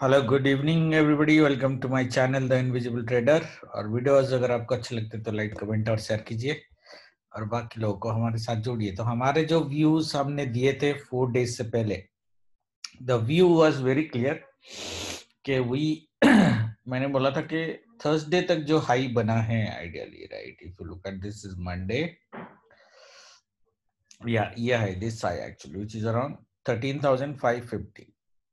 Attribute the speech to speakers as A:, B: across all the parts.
A: Hello good evening everybody welcome to my channel the invisible trader और videos अगर आपको अच्छे लगते तो लाइक कमेंट और शेयर कीजिए और बाकी लोगों को हमारे साथ जोड़िए तो हमारे जो व्यूज हमने दिए थे फोर डेज से पहले the view was very clear के वी मैंने बोला था कि थर्सडे तक जो हाई बना है ideally right if you look at this is Monday या ये high this high actually which is around 13550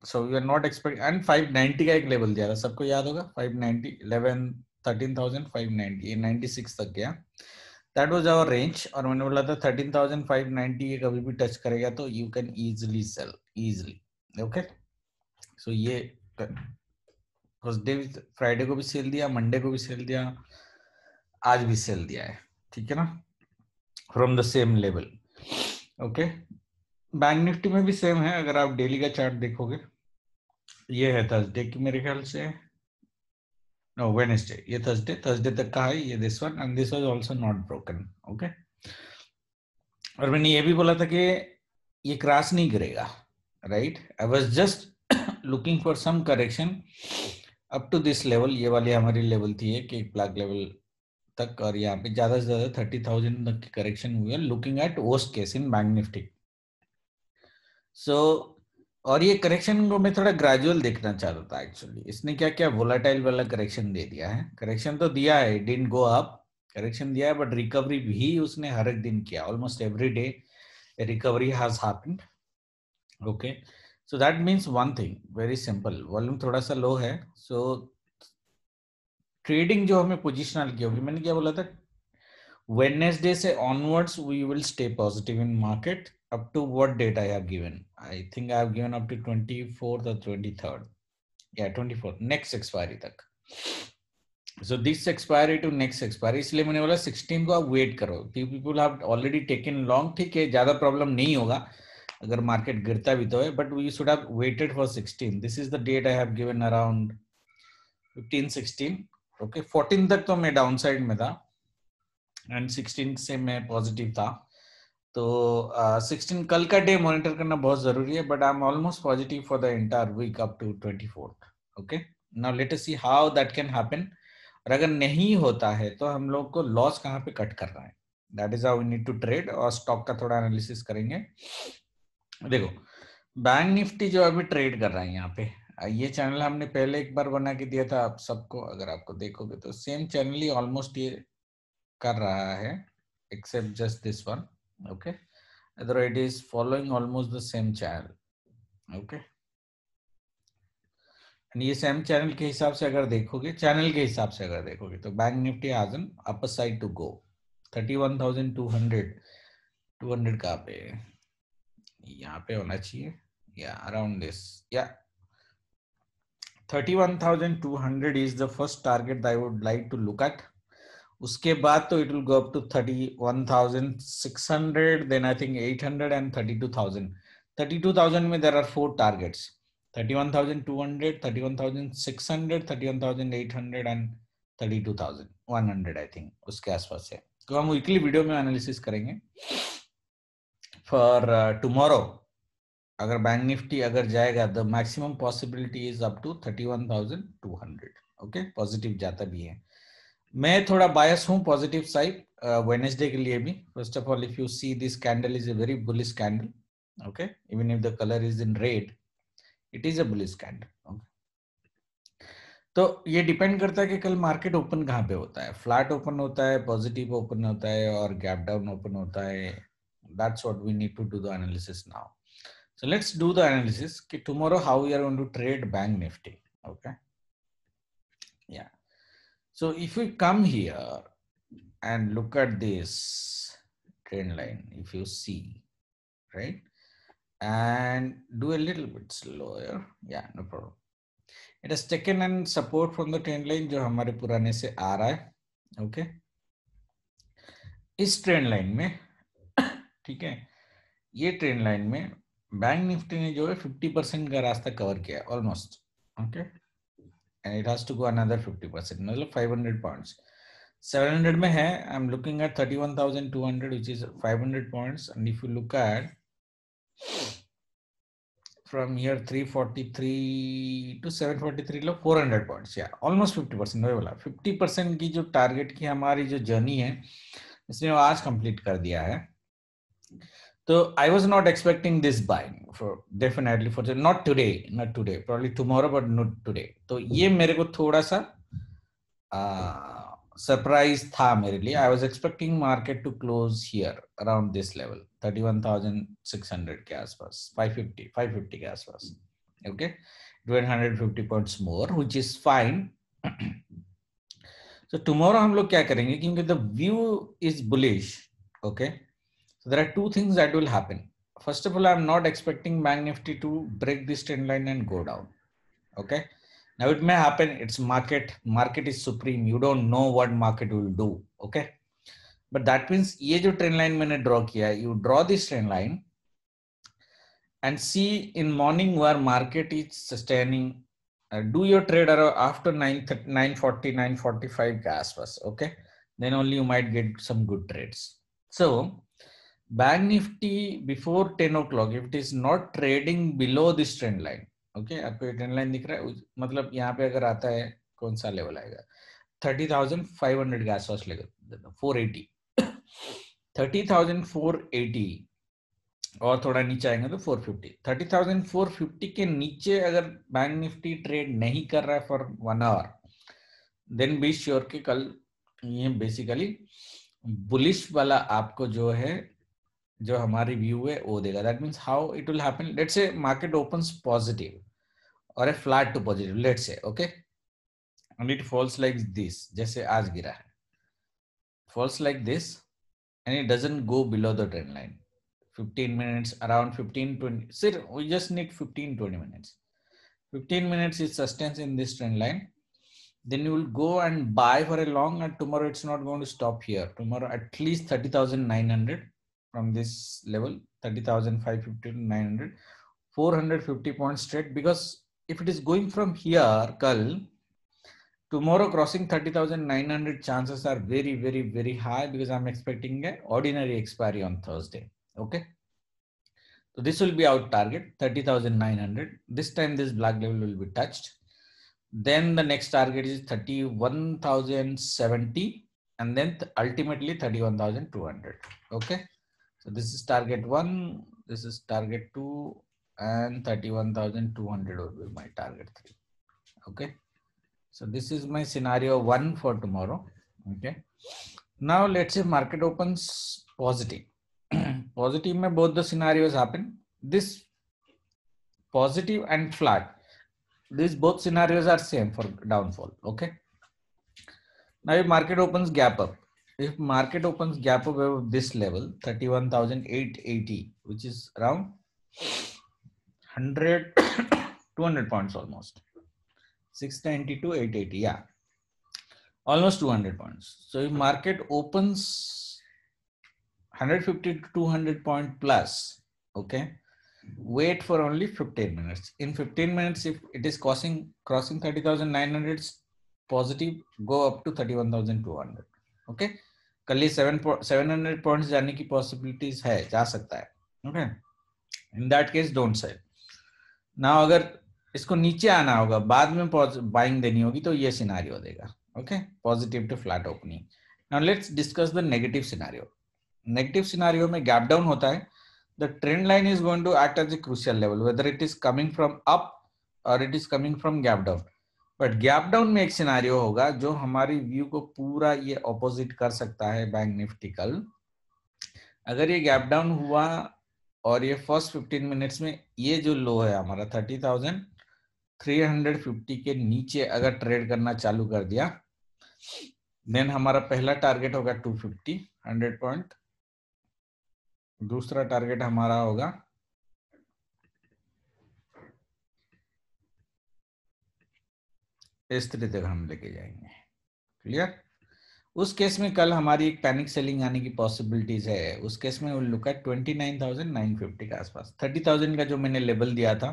A: so we are not expect and five ninety का एक लेवल दिया था सबको याद होगा five ninety eleven thirteen thousand five ninety ये नाइनटी सिक्स तक गया दैट वॉज आवर रेंज और मैंने बोला था थर्टीन थाउजेंड फाइव नाइनटी ये कभी भी टच करेगा तो you can easily sell easily okay so ये डे फ्राइडे को भी सेल दिया मंडे को भी सेल दिया आज भी सेल दिया है ठीक है ना from the same level okay bank Nifty में भी सेम है अगर आप डेली का चार्ट देखोगे ये है थर्सडे की मेरे ख्याल से नो वेनेसडे ये थर्सडे थर्सडे तक का है ये this one and this was also not broken okay और मैंने ये भी बोला था कि ये क्रॉस नहीं करेगा right I was just looking for some correction up to this level ये वाली हमारी लेवल थी कि एक ब्लैक लेवल तक और यहाँ पे ज्यादा से ज्यादा थर्टी थाउजेंड तक की करेक्शन हुई है looking at worst case in मैग्निफ्टिक सो और ये करेक्शन को मैं थोड़ा ग्रेजुअल देखना चाहता था एक्चुअली इसने क्या क्या वोलाटाइल वाला करेक्शन दे दिया है करेक्शन तो दिया है डिंट गो अप करेक्शन दिया है बट रिकवरी भी उसने हर एक दिन किया almost every day recovery has happened okay so that means one thing very simple volume थोड़ा सा लो है सो ट्रेडिंग जो हमें पोजिशनल की होगी मैंने क्या बोला था वेडनेसडे से onwards we will stay positive in market up to what date I have given? I think I have given up to 24th or 23rd. Yeah, 24th. Next expiry तक so this expiry to next expiry इसलिए मैंने बोला 16 को आप wait करो people have already taken long ठीक है ज्यादा प्रॉब्लम नहीं होगा अगर मार्केट गिरता भी तो है but we should have waited for 16 this is the date I have given around 15 16 okay okay, 14 तक तो मैं डाउन साइड में था एंड 16 से मैं पॉजिटिव था तो सिक्सटीन कल का डे मॉनिटर करना बहुत जरूरी है but I am almost positive for the entire week up to twenty fourth okay now let see how that can happen और अगर नहीं होता है तो हम लोग को लॉस कहाँ पे कट कर रहा है that is how need to trade और स्टॉक का थोड़ा एनालिसिस करेंगे देखो बैंक निफ्टी जो अभी ट्रेड कर रहा है यहाँ पे ये चैनल हमने पहले एक बार बना के दिया था आप सबको अगर आपको देखोगे तो सेम चैनल ही ऑलमोस्ट ये कर रहा है except just this one okay Either it is following almost the same channel okay and ये सेम चैनल के हिसाब से अगर देखोगे चैनल के हिसाब से अगर देखोगे तो bank Nifty has an upper side to go 31,200 200 कहाँ पे यहाँ पे होना चाहिए या अराउंड दिस या 31,200 is the first target that I would like to look at उसके बाद तो it will go up to thirty one thousand six hundred then I think eight hundred and thirty two thousand thirty two thousand में there are four targets thirty one thousand two hundred thirty one thousand six hundred thirty one thousand eight hundred and thirty two thousand one hundred I think उसके आसपास है तो हम weekly video में analysis करेंगे for tomorrow uh, अगर bank Nifty अगर जाएगा the maximum possibility is up to thirty one thousand two hundred okay positive जाता भी है मैं थोड़ा बायस हूँ पॉजिटिव साइड वेनेसडे के लिए भी first of all if you see this candle is a very bullish candle okay even if the colour is in red it is a bullish candle okay तो ये डिपेंड करता है कि कल market open कहाँ पे होता है फ्लैट ओपन होता है पॉजिटिव ओपन होता है और गैप डाउन ओपन होता है that's that's what we need to do the analysis now so let's do the analysis tomorrow how we are going to trade bank nifty okay So if we come here and look at this trend line, if you see, right? And do a little bit slower. Yeah, no problem. It has taken and support from the trend line jo hamare purane se आ रहा है okay? इस trend line में ठीक है ये trend line में bank Nifty ने जो है 50 परसेंट का रास्ता कवर किया almost okay okay? and it has to go another 50% percent. मतलब 500 points 700 में है I'm looking at 31,200 which is 500 points and if you look at from here 343 to 743 low 400 points yeah almost 50% percent. वही बोला 50% percent की जो target की हमारी जो जर्नी है इसने आज complete कर दिया है So I was not expecting this buying for definitely for not today, not today, probably tomorrow, but not today. So this was a little surprise for me. I was expecting market to close here around this level, 31,600 gas pass, 550, 550 gas pass. Okay, 250 points more, which is fine. so tomorrow we will do? Because the view is bullish. Okay. So there are two things that will happen. First of all, I'm not expecting Bank Nifty to break this trend line and go down. Okay. Now it may happen. It's market. Market is supreme. You don't know what market will do. Okay. But that means ये जो line line मैंने draw किया you draw this trend line and see in morning where market is sustaining uh, do your trade after 9 940 945 gas was okay then only you might get some good trades so bank nifty before 10 o'clock if it is not trading below this trend line okay okay, आपको trend line दिख रहा है मतलब यहाँ पे अगर आता है कौन सा लेवल आएगा थर्टी थाउजेंड फाइव हंड्रेड के आसपास लेकर four eighty thirty thousand four eighty और थोड़ा नीचे आएंगे तो four fifty thirty thousand four fifty के नीचे अगर बैंक निफ्टी ट्रेड नहीं कर रहा है for one hour then be sure के कल ये बेसिकली बुलिश वाला आपको जो है जो हमारी व्यू है वो देगा that means how it will happen let's say market open positive और a flat to positive let's say okay and it falls like this जैसे आज गिरा है falls like this and it doesn't go below the trend line 15 minutes around 15 20 sir we just need 15 20 minutes 15 minutes is sustains in this trend line then you will go and buy for a long and tomorrow it's not going to stop here tomorrow at least from this level 30,550 to 900, 450 points straight because if it is going from here, Kal, tomorrow crossing 30,900 chances are very, very, very high because I'm expecting an ordinary expiry on Thursday. Okay. So this will be our target 30,900. This time this black level will be touched. Then the next target is 31,070 and then ultimately 31,200. Okay. So this is target one, this is target two, and 31,200 will be my target three. Okay. So this is my scenario one for tomorrow. Okay. Now let's say market opens positive. positive may both the scenarios happen. This positive and flat. These both scenarios are same for downfall. Okay. Now if market opens gap up, if market opens gap above this level 31880 which is around 100 200 points almost 690 to 880 yeah almost 200 points so if market opens 150 to 200 point plus okay wait for only 15 minutes in 15 minutes if it is crossing crossing 30900 positive go up to 31200 okay कल ही seven seven hundred point जाने की possibilities है जा सकता है okay in that case don't sell now अगर इसको नीचे आना होगा बाद में बाइंग देनी होगी तो ये सिनारियो देगा okay positive to flat opening now let's discuss the negative scenario negative scenario में गैप डाउन होता है the trend line is going to act as a crucial level whether it is coming from up or it is coming from gap down but gap down में एक scenario होगा जो हमारी view को पूरा ये ऑपोजिट कर सकता है बैंक निफ्टी कल अगर ये गैप डाउन हुआ और ये फर्स्ट 15 मिनट्स में ये जो लो है हमारा 30,350 के नीचे अगर ट्रेड करना चालू कर दिया देन हमारा पहला टारगेट होगा 250 100 पॉइंट दूसरा टारगेट हमारा होगा स्त्री तक हम लेके जाएंगे क्लियर उस केस में कल हमारी एक पैनिक सेलिंग आने की पॉसिबिलिटीज है उस केस में look at twenty nine thousand nine fifty के आसपास थर्टी थाउजेंड का जो मैंने लेवल दिया था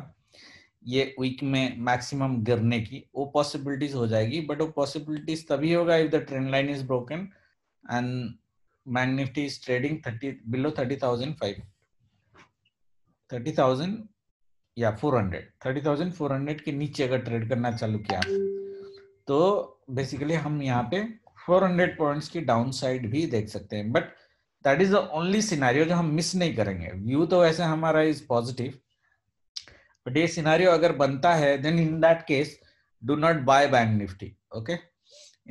A: ये वीक में मैक्सिमम गिरने की वो पॉसिबिलिटीज हो जाएगी बट वो पॉसिबिलिटीज तभी होगा if the trend line is broken and bank is trading thirty below thirty thousand five thirty thousand या four hundred thirty thousand four hundred के नीचे अगर ट्रेड करना चालू किया तो बेसिकली हम यहाँ पे 400 पॉइंट्स की डाउन साइड भी देख सकते हैं but that is the only scenario जो हम मिस नहीं करेंगे व्यू तो वैसे हमारा इज पॉजिटिव बट ये सिनारियो अगर बनता है then in that case do not buy bank Nifty okay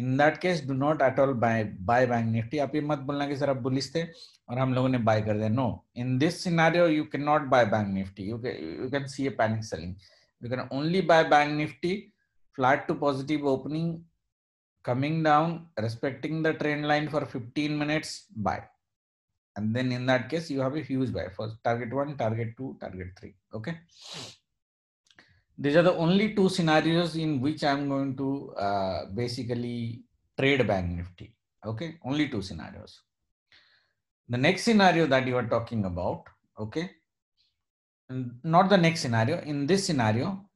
A: in that case do not at all buy buy bank Nifty आप ये मत बोलना कि सर आप बुलिस थे और हम लोगों ने बाय कर दिया no in this scenario you can not buy bank Nifty you can see a panic selling you can only buy bank Nifty flat to positive opening, coming down, respecting the trend line for 15 minutes, buy. And then in that case, you have a huge buy for target one, target two, target three. Okay. These are the only two scenarios in which I'm going to uh, basically trade bank Nifty. Okay. Only two scenarios. The next scenario that you are talking about, okay, not the next scenario, in this scenario,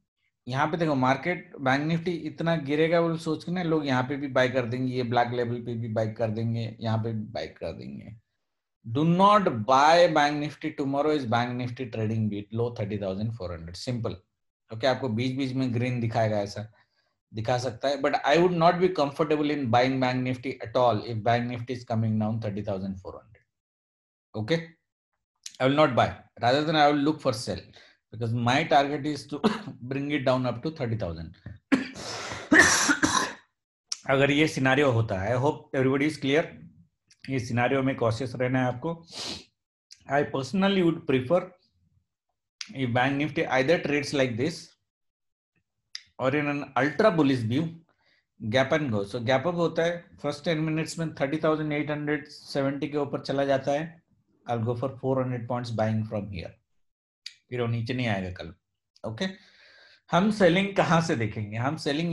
A: यहाँ पे देखो market bank Nifty इतना गिरेगा बोल सोच के ना लोग यहाँ पे भी बाय कर देंगे ये ब्लैक लेवल पे भी बाय कर देंगे यहाँ पे भी बाय कर देंगे do not buy bank Nifty tomorrow is bank Nifty trading below thirty thousand four hundred simple okay आपको बीच बीच में ग्रीन दिखाएगा ऐसा दिखा सकता है but I would not be comfortable in buying bank Nifty at all if bank Nifty is coming down thirty thousand four hundred okay I will not buy rather than I will look for sell because my target is to bring it down up to thirty thousand अगर ये scenario होता है hope everybody is clear ये scenario में cautious रहना है आपको I personally would prefer if bank nifty either trades like this or in an ultra bullish view gap and go so gap up होता है फर्स्ट टेन मिनट्स में thirty thousand eight hundred seventy के ऊपर चला जाता है I go for four hundred points buying from here फिर वो नीचे नहीं आएगा कल ओके हम सेलिंग कहाँ से देखेंगे हम selling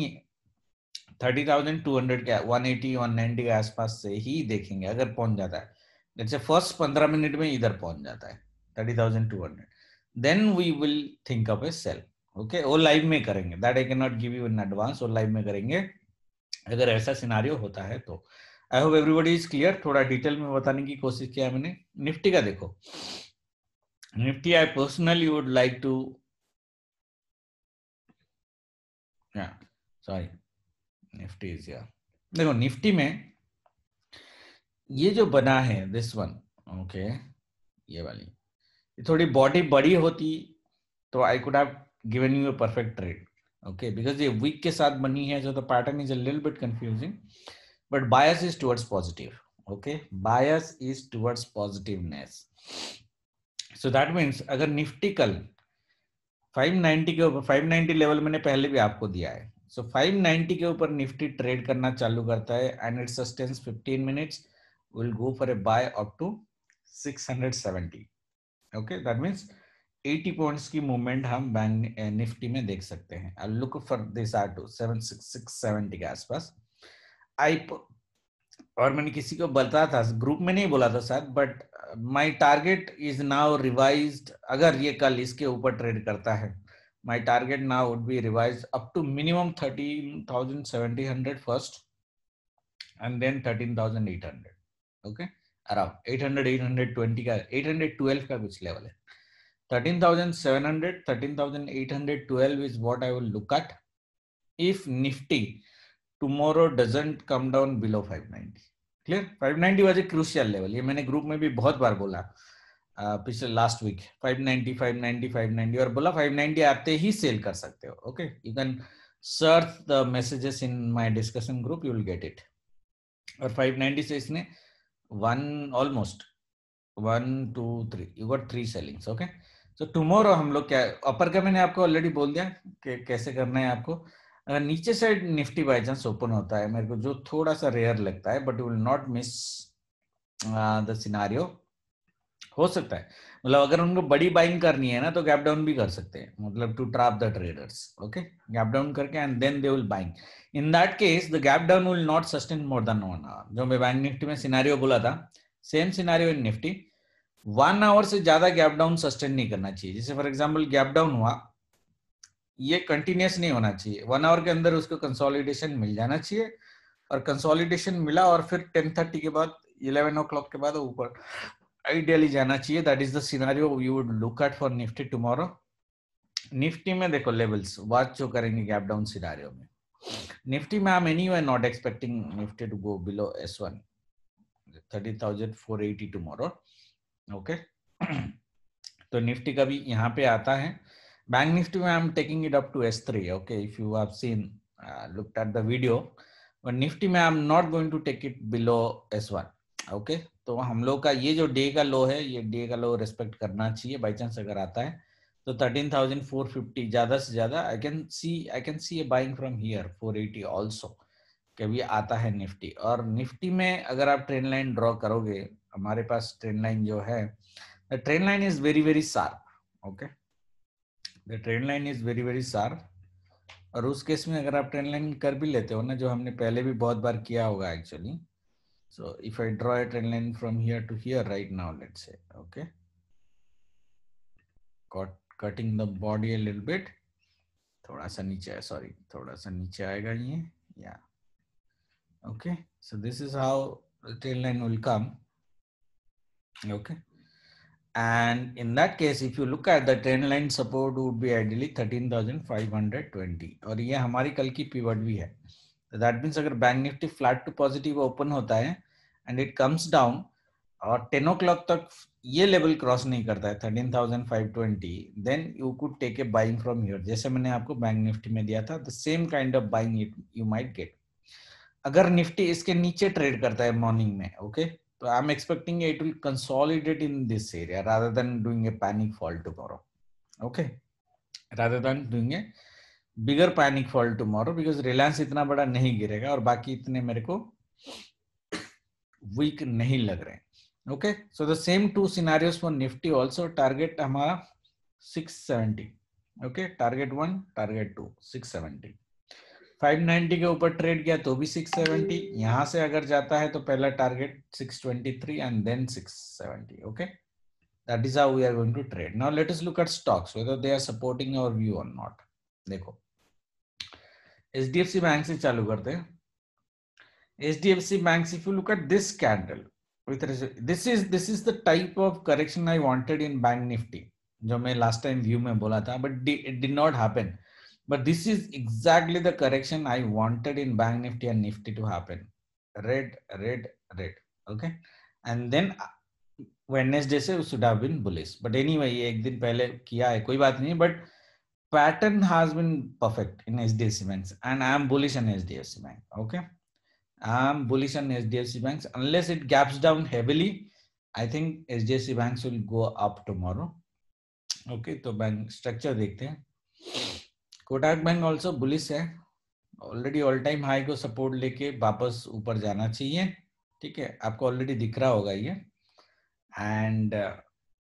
A: thirty thousand two hundred के वन एटी वन नाइनटी के आसपास से ही देखेंगे अगर पहुंच जाता है जैसे फर्स्ट पंद्रह मिनट में इधर पहुंच जाता है thirty thousand two hundred then we will think up a sell okay वो लाइव में करेंगे that I can not give you in advance वो लाइव में करेंगे अगर ऐसा सिनारियो होता है तो I hope everybody is clear थोड़ा डिटेल में बताने की कोशिश किया मैंने निफ्टी का देखो Nifty, I personally would like to. Yeah, sorry. Nifty is या देखो निफ्टी में ये जो बना है दिस वन ओके ये वाली ये थोड़ी बॉडी बड़ी होती तो I could have given you a perfect trade okay because ये वीक के साथ बनी है so the pattern is a little bit confusing but bias is towards positive okay bias is towards positiveness so that means अगर Nifty कल 590 के ऊपर 590 level मैंने पहले भी आपको दिया है सो so 590 के ऊपर निफ्टी ट्रेड करना चालू करता है and it sustains 15 minutes will go for a buy up to 670 okay that means 80 points की मूवमेंट हम बैंक eh, निफ्टी में देख सकते हैं I look for this R two seven six six seventy के आसपास आई और मैंने किसी को बताया था ग्रुप में नहीं बोला था sir but my target is now revised अगर ये कल इसके ऊपर ट्रेड करता है my target now would be revised up to minimum thirteen thousand seventy hundred first and then thirteen thousand eight hundred okay around eight hundred eight hundred twenty का eight hundred twelve का कुछ level है thirteen thousand seven hundred thirteen thousand eight hundred twelve is what I will look at if Nifty tomorrow doesn't come down below 590 clear 590 was a crucial level ये मैंने group में भी बहुत बार बोला पिछले लास्ट वीक 590 590 590 और बोला 590 आते ही सेल कर सकते हो okay you can search the messages in my discussion group you will get it और 590 से इसने one almost one two three you got three sellings okay so tomorrow हम लोग क्या अपर का मैंने आपको ऑलरेडी बोल दिया कि कैसे करना है आपको नीचे side Nifty by chance open होता है मेरे को जो थोड़ा सा रेयर लगता है but will not miss the scenario हो सकता है मतलब अगर उनको बड़ी बाइंग करनी है ना तो गैप डाउन भी कर सकते हैं मतलब to trap the traders okay gap down करके and then they will buying in that case the gap down will not sustain more than one hour जो मैं बैंक निफ्टी में सिनारियो बोला था same scenario in Nifty one hour से ज्यादा gap down sustain नहीं करना चाहिए जैसे फॉर एग्जाम्पल गैप डाउन हुआ ये कंटिन्यूस नहीं होना चाहिए वन आवर के अंदर उसको कंसोलिडेशन मिल जाना चाहिए और कंसोलिडेशन मिला और फिर टेन थर्टी के बाद इलेवन ओ क्लॉक के बाद ऊपर आइडियली जाना चाहिए that is the you would look at for Nifty tomorrow Nifty में देखो लेवल्स बात जो करेंगे गैप डाउन सिनारियो में निफ्टी में I am anyway not expecting Nifty to go below as one thirty thousand four eighty tomorrow okay तो Nifty का भी यहाँ पे आता है Bank Nifty, am taking it up to S3. Okay, if you have seen, uh, looked at the video, but Nifty i am not going to take it below S1. Okay, तो हम लोग का ये जो डे का लो है ये day का लो रेस्पेक्ट करना चाहिए बाई चांस अगर आता है तो 13,450 ज्यादा से ज्यादा I can see I can see a buying from here 480 also कभी आता है निफ्टी और निफ्टी में अगर आप ट्रेन लाइन ड्रॉ करोगे हमारे पास ट्रेन लाइन जो है trend line is very very sharp okay the trend line is very very sharp और उस केस में अगर आप ट्रेंड लाइन कर भी लेते हो ना जो हमने पहले भी बहुत बार किया होगा actually so if I draw a trend line from here to here right now let say okay cutting the body a little bit थोड़ा सा नीचे है सॉरी थोड़ा सा नीचे आएगा ये या okay so this is how trend line will come okay And in that case, if you look at the trend line support would be ideally 13,520 और ये हमारी कल की पिवट भी है that means अगर bank nifty flat to positive open होता है and it comes down और टेन ओ क्लॉक तक ये लेवल क्रॉस नहीं करता है thirteen thousand five twenty then you could take a buying from here जैसे मैंने आपको बैंक निफ्टी में दिया था the same kind of buying you might get अगर निफ्टी इसके नीचे ट्रेड करता है मॉर्निंग में okay okay? So I'm expecting it will consolidate in this area rather than doing a panic fall tomorrow. Okay. Rather than doing a bigger panic fall tomorrow because Reliance इतना bada nahi girega और बाकी itne मेरे weak nahi lag rahe. okay so the same two scenarios for nifty also target hamara 670 okay target 1 target 2 670 590 के ऊपर trade गया तो भी 670 hmm. यहां से अगर जाता है तो पहला target 623 and then 670 okay that is how we are going to trade now let us look at stocks whether they are supporting our view और नॉट देखो HDFC बैंक से चालू करते हैं HDFC bank if you look at this candle with this is this is the type of correction I wanted in Bank Nifty जो मैं last time view में बोला था but it did not happen but this is exactly the correction I wanted in Bank Nifty and Nifty to happen. Red, red, red. Okay. And then uh, Wednesday se should have been bullish. But anyway, ek din pehle kiya hai, koi baat nahi, but pattern has been perfect in HDFC banks. And I am bullish on HDFC bank. Okay. I am bullish on HDFC banks. Unless it gaps down heavily, I think HDFC banks will go up tomorrow. Okay. So bank structure Kotak bank also bullish है already all time high को support लेके वापस ऊपर जाना चाहिए ठीक है आपको ऑलरेडी दिख रहा होगा ये एंड uh,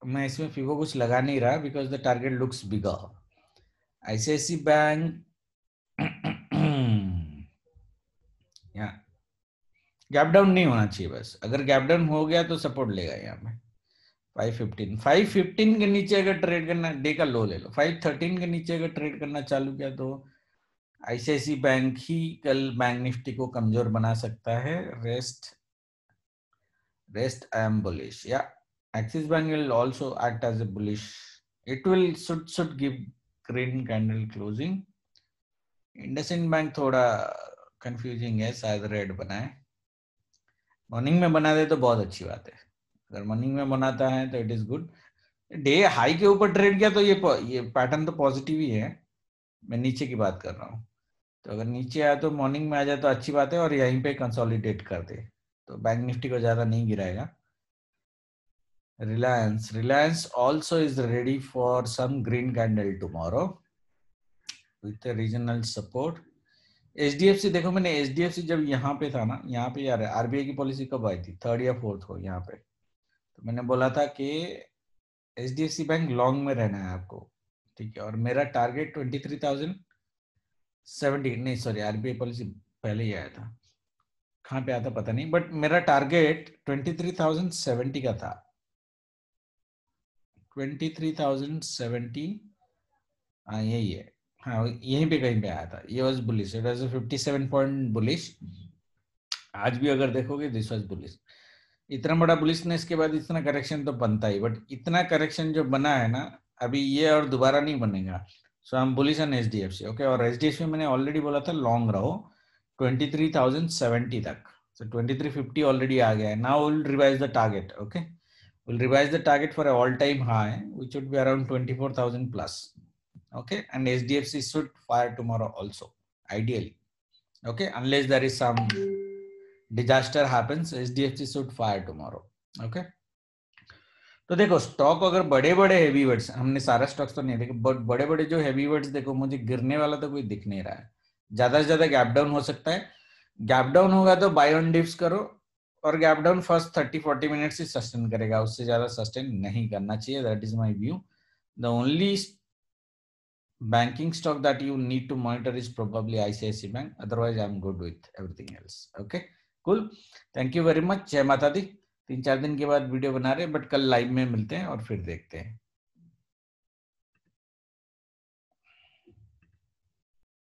A: मैं इसमें फीवो कुछ लगा नहीं रहा because the target looks big ICICI bank या गैप डाउन नहीं होना चाहिए बस अगर गैप डाउन हो गया तो सपोर्ट लेगा यहाँ पे फाइव के नीचे अगर ट्रेड करना डे का लो ले लो फाइव थर्टीन के नीचे अगर ट्रेड करना चालू किया तो आईसीआईसी बैंक ही कल बैंक निफ्टी को कमजोर बना सकता है rest rest I am bullish या Axis bank will also act as a bullish it will should should give green candle closing IndusInd bank थोड़ा कंफ्यूजिंग है शायद रेड बनाए मॉर्निंग में बना दे तो बहुत अच्छी बात है अगर मॉर्निंग में बनाता है तो it is good day high के ऊपर ट्रेड किया तो ये ये पैटर्न तो पॉजिटिव ही है मैं नीचे की बात कर रहा हूँ तो अगर नीचे आया तो मॉर्निंग में आ जाए तो अच्छी बात है और यहीं पे कंसोलिडेट कर दे तो बैंक निफ्टी को ज़्यादा नहीं गिराएगा Reliance Reliance also is ready for some green candle regional support H D F H देखो मैंने एच जब यहाँ पे था ना यहाँ पे यार आरबीआई की पॉलिसी कब आई थी थर्ड या फोर्थ हो यहाँ पे तो मैंने बोला था कि H D F C bank long में रहना है आपको ठीक है और मेरा target twenty three thousand seventy नहीं सॉरी आरबीआई पॉलिसी पहले ही आया था कहाँ पे आया था पता नहीं बट मेरा target twenty three thousand seventy का था ट्वेंटी थ्री थाउजेंड सेवेंटी हाँ यही है हाँ यहीं पे कहीं पे आया था ये was bullish it was fifty seven point bullish आज भी अगर देखोगे दिस वॉज बुलिस इतना बड़ा पुलिस ने इसके बाद इतना करेक्शन तो बनता ही बट इतना करेक्शन जो बना है ना अभी ये और दोबारा नहीं बनेगा सो हम bullish and H D F C okay और एच डी एफ सी मैंने ऑलरेडी बोला था लॉन्ग रहो ट्वेंटी थ्री थाउजेंड सेवेंटी तक so twenty three fifty already आ गया है ना will revise the target okay will revise the target for all time high which would be around twenty four thousand plus okay and H D F C should fire tomorrow also ideally okay unless there is some disaster happens HDFC should fire tomorrow okay तो देखो stock अगर बड़े बड़े heavy words हमने सारा stocks तो नहीं देखे बट बड़े बड़े जो हैवी वर्ड्स देखो मुझे गिरने वाला तो कोई दिख नहीं रहा है ज्यादा से ज्यादा गैप डाउन हो सकता है गैप डाउन होगा तो बाय ऑन डिप्स करो और gap down first thirty forty minute से सस्टेन करेगा उससे ज्यादा सस्टेन नहीं करना चाहिए that is my view the only banking banking stock that you need to monitor is probably ICICI Bank. Otherwise, I'm good with everything else. Okay. Cool thank you very much जय माता दी तीन चार दिन के बाद वीडियो बना रहे हैं बट कल लाइव में मिलते हैं और फिर देखते हैं